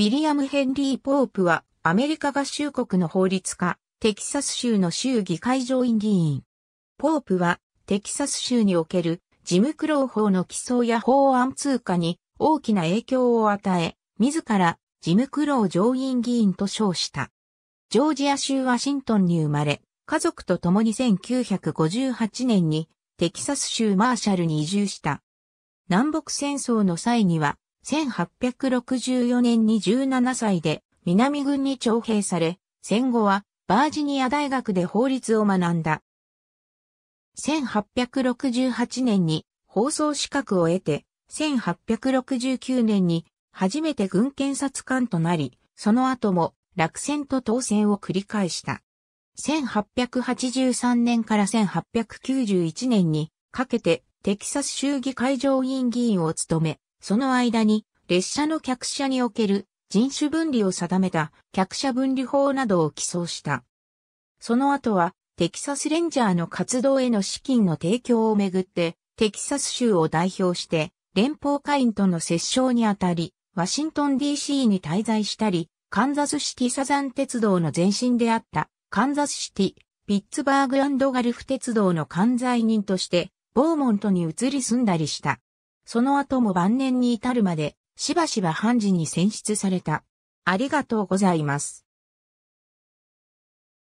ウィリアム・ヘンリー・ポープは、アメリカ合衆国の法律家、テキサス州の州議会上院議員。ポープは、テキサス州における、ジム・クロー法の起草や法案通過に大きな影響を与え、自ら、ジム・クロー上院議員と称した。ジョージア州ワシントンに生まれ、家族と共に1958年にテキサス州マーシャルに移住した。南北戦争の際には1864年に17歳で南軍に徴兵され、戦後はバージニア大学で法律を学んだ。1868年に放送資格を得て、1869年に初めて軍検察官となり、その後も落選と当選を繰り返した。1883年から1891年にかけてテキサス州議会上院議員を務め、その間に列車の客車における人種分離を定めた客車分離法などを起草した。その後はテキサスレンジャーの活動への資金の提供をめぐってテキサス州を代表して連邦会員との折衝にあたり、ワシントン DC に滞在したり、カンザスシティサザン鉄道の前身であったカンザスシティ、ピッツバーグガルフ鉄道の管財人として、ボーモントに移り住んだりした。その後も晩年に至るまで、しばしば判事に選出された。ありがとうございます。